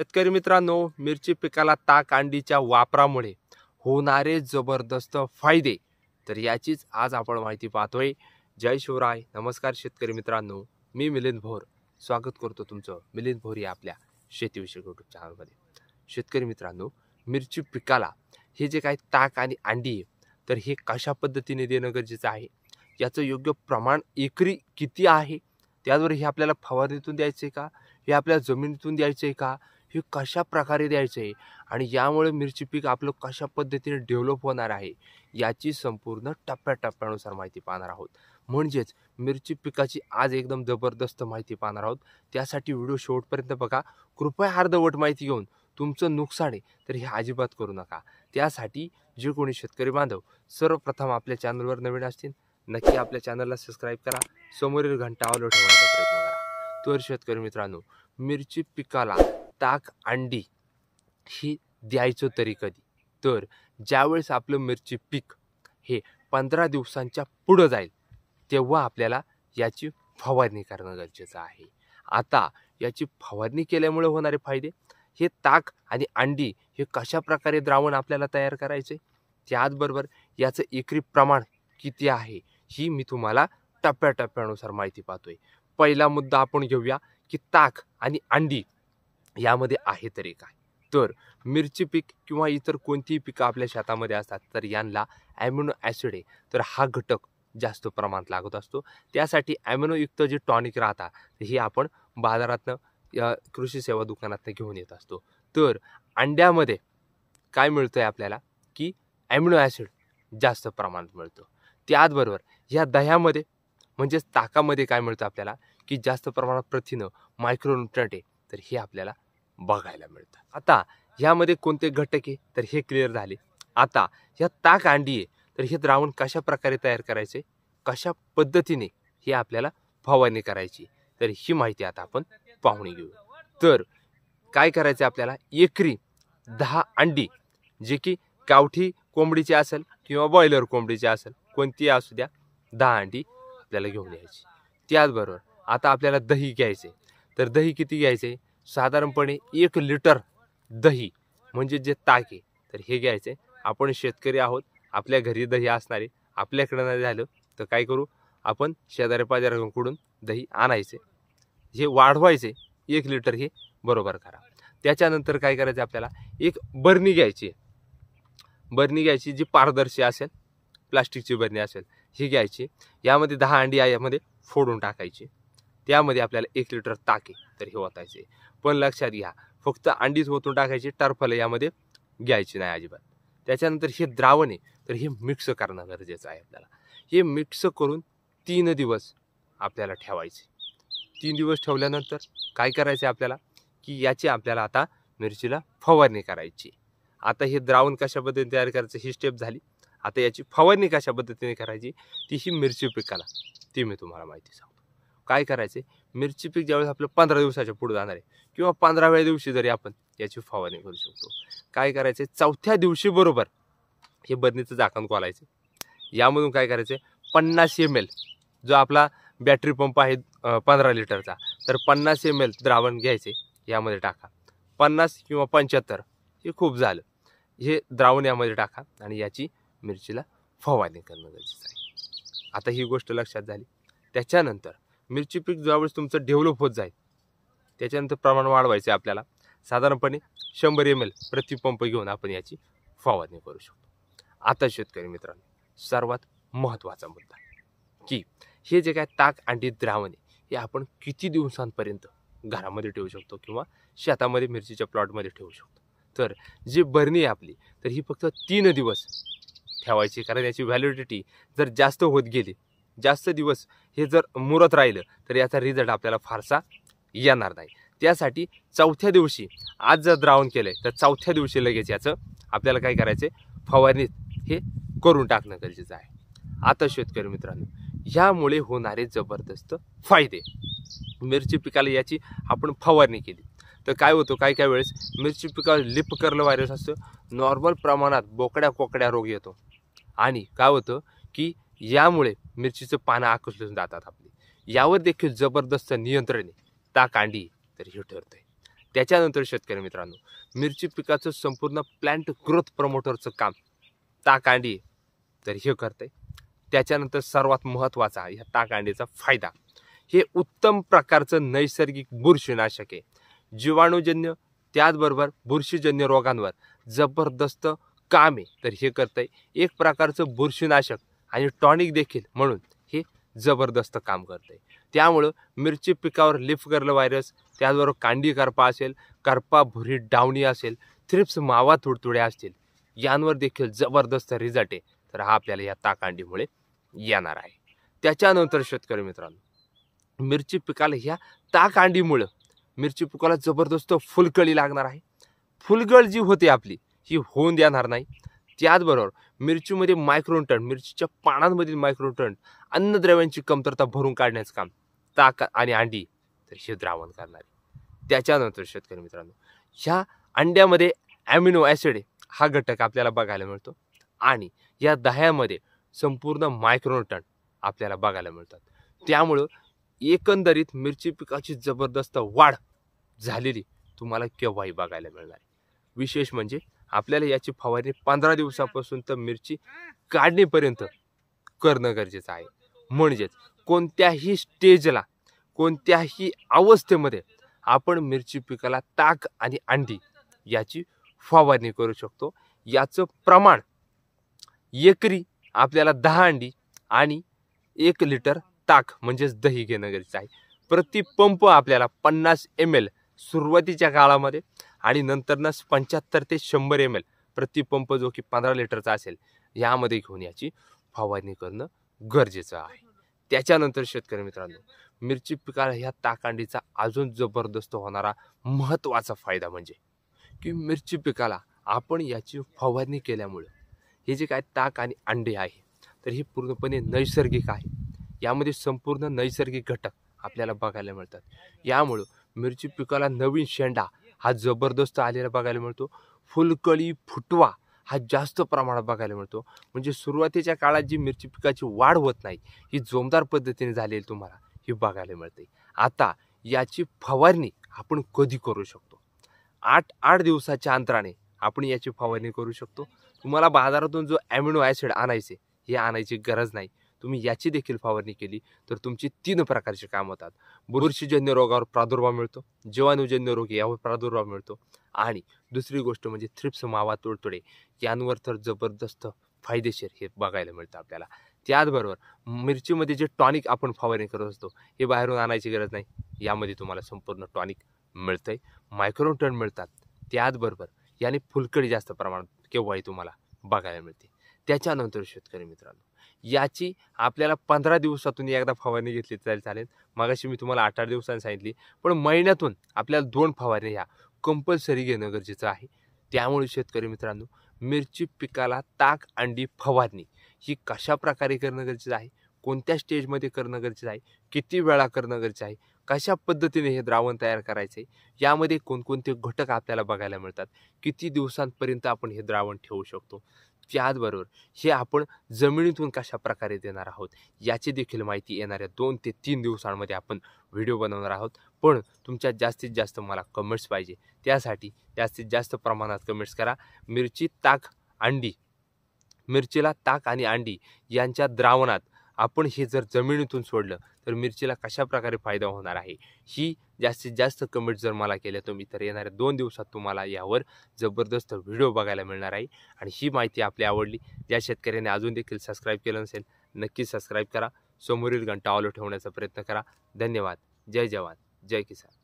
शेतकरी मित्रांनो मिरची पिकाला ताक अंडीच्या वापरामुळे होणारे जबरदस्त फायदे तर याचीच आज आपण माहिती पाहतोय जय शिवराय नमस्कार शेतकरी मित्रांनो मी मिलिंद भोर स्वागत करतो तुमचं मिलिंद भोर या आपल्या शेतीविषयक यूट्यूब चॅनलमध्ये शेतकरी मित्रांनो मिरची पिकाला हे जे काही ताक आणि अंडी आहे तर हे कशा पद्धतीने देणं गरजेचं आहे याचं योग्य प्रमाण एकरी किती आहे त्याद्वारे हे आपल्याला फवारणीतून द्यायचं आहे का हे आपल्या जमिनीतून द्यायचं आहे का हे कशा प्रकारे द्यायचं आहे आणि यामुळे मिरची पीक आपलं कशा पद्धतीने डेव्हलप होणार आहे याची संपूर्ण टप्प्याटप्प्यानुसार माहिती पाहणार आहोत म्हणजेच मिरची पिकाची आज एकदम जबरदस्त माहिती पाहणार आहोत त्यासाठी व्हिडिओ शेवटपर्यंत बघा कृपया अर्धवट माहिती घेऊन तुमचं नुकसान आहे तर हे अजिबात करू नका त्यासाठी जे कोणी शेतकरी बांधव सर्वप्रथम आपल्या चॅनलवर नवीन असतील नक्की आपल्या चॅनलला सबस्क्राईब करा समोरील घंटा ऑलो ठेवण्याचा प्रयत्न करा तर शेतकरी मित्रांनो मिरची पिकाला ताक अंडी ही द्यायचो तरी कधी तर ज्यावेळेस आपलं मिरची पीक हे पंधरा दिवसांच्या पुढं जाईल तेव्हा आपल्याला याची फवारणी करणं गरजेचं आहे आता याची फवारणी केल्यामुळे होणारे फायदे हे ताक आणि अंडी हे कशा प्रकारे द्रावण आपल्याला तयार करायचे त्याचबरोबर याचं एकरी प्रमाण किती आहे ही मी तुम्हाला टप्प्याटप्प्यानुसार माहिती पाहतोय पहिला मुद्दा आपण घेऊया की ताक आणि अंडी यामध्ये आहे तरी काय तर मिरची पीक किंवा इतर कोणतीही पिकं आपल्या शेतामध्ये असतात तर यांना ॲमिनो ॲसिड आहे तर हा घटक जास्त प्रमाणात लागत असतो त्यासाठी ॲमिनोयुक्त जे टॉनिक राहतात हे आपण बाजारातनं कृषी सेवा दुकानातनं घेऊन येत असतो तर अंड्यामध्ये काय मिळतं आहे आपल्याला की ॲमिनो ॲसिड जास्त प्रमाणात मिळतो त्याचबरोबर ह्या दह्यामध्ये म्हणजेच ताकामध्ये काय मिळतं आपल्याला की जास्त प्रमाणात प्रथिनं मायक्रोन्युट्रंट तर हे आपल्याला बघायला मिळतं आता ह्यामध्ये कोणते घटक आहे तर हे क्लिअर झाले आता ह्या ताक अंडी आहे तर हे द्रावण कशा प्रकारे तयार करायचे कशा पद्धतीने हे आपल्याला फवारणी करायची तर ही माहिती आता आपण पाहुणे घेऊ तर काय करायचं आपल्याला एकरी दहा अंडी जे की कावठी कोंबडीची असेल किंवा बॉयलर कोंबडीची असेल कोणती असू द्या दहा अंडी आपल्याला घेऊन यायची त्याचबरोबर आता आपल्याला दही घ्यायचे तर दही किती घ्यायचे साधारणपणे एक लिटर दही म्हणजे जे ताक आहे तर हे घ्यायचे आपण शेतकरी आहोत आपल्या घरी दही असणारे आपल्याकडे नाही झालं तर काय करू आपण शेजारी पाजाराकडून दही आणायचे हे वाढवायचे एक लिटर हे बरोबर करा त्याच्यानंतर काय करायचं आपल्याला एक बरणी घ्यायची बरणी घ्यायची जी पारदर्शी असेल प्लास्टिकची बरणी असेल ही घ्यायची यामध्ये दहा अंडी यामध्ये फोडून टाकायची त्यामध्ये आपल्याला एक लिटर ताके तर हे वाचायचे पण लक्षात घ्या फक्त अंडीच ओतून टाकायची टर्फल यामध्ये घ्यायची नाही अजिबात त्याच्यानंतर हे द्रावण आहे तर हे मिक्स करणं गरजेचं आहे आपल्याला हे मिक्स करून तीन दिवस आपल्याला ठेवायचे तीन दिवस ठेवल्यानंतर काय करायचं आपल्याला की याची आपल्याला आता मिरचीला फवारणी करायची आता हे द्रावण कशा पद्धतीने तयार करायचं ही स्टेप झाली आता याची फवारणी कशा पद्धतीने करायची ती ही मिरची पिकाला ती मी तुम्हाला माहिती सांगतो काय करायचे मिरची पीक ज्यावेळेस आपलं पंधरा दिवसाच्या पुढे जाणार आहे किंवा पंधराव्या दिवशी जरी आपण याची फवारणी करू शकतो काय करायचे चौथ्या दिवशी बरोबर हे बदनीचं झाकण खोलायचं यामधून काय करायचं पन्नास एम एल जो आपला बॅटरी पंप आहे पंधरा लिटरचा तर पन्नास एम एल द्रावण घ्यायचे यामध्ये टाका पन्नास किंवा पंच्याहत्तर हे खूप झालं हे द्रावण यामध्ये टाका आणि याची मिरचीला फवारणी करणं गरजेचं आहे आता ही गोष्ट लक्षात झाली त्याच्यानंतर मिरची पीक ज्यावेळेस तुमचं डेव्हलप होत जाईल त्याच्यानंतर प्रमाण वाढवायचं आहे आपल्याला साधारणपणे शंभर एम एल प्रतिपंप घेऊन आपण याची फवारणी करू शकतो आता शेतकरी मित्रांनो सर्वात महत्त्वाचा मुद्दा की हे जे काय ताक अंडी द्रावण हे आपण किती दिवसांपर्यंत घरामध्ये ठेवू शकतो किंवा शेतामध्ये मिरचीच्या प्लॉटमध्ये ठेवू शकतो तर जी बरणी आहे आपली तर ही फक्त तीन दिवस ठेवायची कारण याची व्हॅलिडिटी जर जास्त होत गेली जास्त दिवस हे जर मुरत राहिलं तर याचा रिझल्ट आपल्याला फारसा येणार नाही त्यासाठी चौथ्या दिवशी आज जर द्रावण केलं तर चौथ्या दिवशी लगेच याचं आपल्याला काय करायचं आहे फवारणीत हे करून टाकणं गरजेचं आहे आता शेतकरी मित्रांनो ह्यामुळे होणारे जबरदस्त फायदे मिरची पिकाला याची आपण फवारणी केली तर काय होतो काय काय वेळेस मिरची पिकावर लिप कर्ल व्हायरस असतं नॉर्मल प्रमाणात बोकड्या कोकड्या रोग येतो आणि काय होतं की यामुळे मिरचीचं पानं आकसलून जातात आपली यावर देखील जबरदस्त नियंत्रण आहे ताकांडी तर हे आहे त्याच्यानंतर शेतकरी मित्रांनो मिरची पिकाचं संपूर्ण प्लांट ग्रोथ प्रमोटरचं काम ताकांडी तर हे करते त्याच्यानंतर सर्वात महत्त्वाचा ह्या ताकांडीचा फायदा हे उत्तम प्रकारचं नैसर्गिक बुरशीनाशक आहे जीवाणूजन्य त्याचबरोबर बुरशीजन्य रोगांवर जबरदस्त काम आहे तर हे करतं आहे एक प्रकारचं बुरशीनाशक आणि टॉनिक देखील म्हणून हे जबरदस्त काम करते त्यामुळं मिरची पिकावर लिफ गर्ल व्हायरस त्याचबरोबर कांडी करपा असेल करपा भुरी डावणी असेल थ्रिप्स मावा तुडतुड्या असतील यांवर देखील जबरदस्त रिझल्ट आहे तर हा आपल्याला या ताकांडीमुळे येणार आहे त्याच्यानंतर शेतकरी मित्रांनो मिरची पिकाला ह्या ताकांडीमुळं मिरची पिकाला जबरदस्त फुलकळी लागणार आहे फुलगळ जी होते आपली ही होऊन देणार नाही त्याचबरोबर मिरचीमध्ये मायक्रोनटंट मिरचीच्या पानांमधील मायक्रोनटंट अन्नद्रव्यांची कमतरता भरून काढण्याचं काम ताक आणि अंडी तर हे द्रावण करणारे त्याच्यानंतर शेतकरी मित्रांनो ह्या अंड्यामध्ये ॲमिनो ॲसिड हा घटक आपल्याला बघायला मिळतो आणि या दह्यामध्ये संपूर्ण मायक्रोनटन आपल्याला बघायला मिळतात त्यामुळं एकंदरीत मिरची पिकाची जबरदस्त वाढ झालेली तुम्हाला केव्हाही बघायला मिळणार विशेष म्हणजे आपल्याला याची फवारणी पंधरा दिवसापासून तर मिरची काढणीपर्यंत करणं गरजेचं आहे म्हणजेच कोणत्याही स्टेजला कोणत्याही अवस्थेमध्ये आपण मिरची पिकाला ताक आणि अंडी याची फवारणी करू शकतो याचं प्रमाण एकरी आपल्याला दहा अंडी आणि एक लिटर ताक म्हणजेच दही घेणं गरजेचं आहे प्रति पंप आपल्याला पन्नास एम एल सुरुवातीच्या काळामध्ये आणि नंतरनं पंच्याहत्तर ते शंभर एम एल प्रतिपंप जो की पंधरा लिटरचा असेल यामध्ये घेऊन याची फवारणी करणं गरजेचं आहे त्याच्यानंतर शेतकरी मित्रांनो मिरची पिकाला ह्या ताकांडीचा अजून जबरदस्त होणारा महत्त्वाचा फायदा म्हणजे की मिरची पिकाला आपण याची फवारणी केल्यामुळं हे जे काय ताक आणि अंडे आहे तर हे पूर्णपणे नैसर्गिक आहे यामध्ये संपूर्ण नैसर्गिक घटक आपल्याला बघायला मिळतात यामुळं मिरची पिकाला नवीन शेंडा हा जबरदस्त आलेला बघायला मिळतो फुलकळी फुटवा हा जास्त प्रमाणात बघायला मिळतो म्हणजे सुरुवातीच्या काळात जी मिरची पिकाची वाढ होत नाही ही जोमदार पद्धतीने झालेली तुम्हाला ही बघायला मिळते आता याची फवारणी आपण कधी करू शकतो आठ आठ दिवसाच्या अंतराने आपण याची फवारणी करू शकतो तुम्हाला बाजारातून जो ॲमिनो ॲसिड आणायचे हे आणायची गरज नाही तुम्ही याची देखील फवारणी केली तर तुमची तीन प्रकारचे काम होतात बुरशीजन्य रोगावर प्रादुर्भाव मिळतो जीवाणूजन्य रोग यावर प्रादुर्भाव मिळतो आणि दुसरी गोष्ट म्हणजे थ्रिप्स मावा तुडतुडे यांवर तर जबरदस्त फायदेशीर हे बघायला मिळतं आपल्याला त्याचबरोबर मिरचीमध्ये जे टॉनिक आपण फवारणी करत असतो हे बाहेरून आणायची गरज नाही यामध्ये तुम्हाला संपूर्ण टॉनिक मिळतं आहे मायक्रोटन मिळतात त्याचबरोबर याने फुलकडी जास्त प्रमाणात केव्हाही तुम्हाला बघायला मिळते त्याच्यानंतर शेतकरी मित्रांनो याची आपल्याला पंधरा दिवसातून एकदा फवारणी घेतली तरी चालेल मगाशी मी तुम्हाला आठ आठ दिवसांनी सांगितली पण महिन्यातून आपल्याला दोन फवारणी ह्या कंपल्सरी घेणं गरजेचं आहे त्यामुळे शेतकरी मित्रांनो मिरची पिकाला ताक अंडी फवारणी ही कशा प्रकारे करणं गरजेचं आहे कोणत्या स्टेजमध्ये करणं गरजेचं आहे किती वेळा करणं गरजेचं आहे कशा पद्धतीने हे द्रावण तयार करायचे आहे यामध्ये कोणकोणते घटक आपल्याला बघायला मिळतात किती दिवसांपर्यंत आपण हे द्रावण ठेवू शकतो त्याचबरोबर हे आपण जमिनीतून कशा प्रकारे देणार आहोत याची देखील माहिती येणाऱ्या दोन ते तीन दिवसांमध्ये आपण व्हिडिओ बनवणार आहोत पण तुमच्या जास्तीत जास्त मला कमेंट्स पाहिजे त्यासाठी जास्तीत जास्त प्रमाणात कमेंट्स करा मिरची ताक अंडी मिरचीला ताक आणि अंडी यांच्या द्रावणात आपण हे जर जमिनीतून सोडलं तर मिरचीला कशा प्रकारे फायदा होणार आहे ही जास्तीत जास्त कमेंट जर मला केल्या तुम्ही तर येणाऱ्या दोन दिवसात तुम्हाला यावर जबरदस्त व्हिडिओ बघायला मिळणार आहे आणि ही माहिती आपली आवडली ज्या शेतकऱ्यांनी अजून देखील सबस्क्राईब केलं नसेल नक्की सबस्क्राईब करा समोरील घंटा ऑलो ठेवण्याचा प्रयत्न करा धन्यवाद जय जवान जय किसान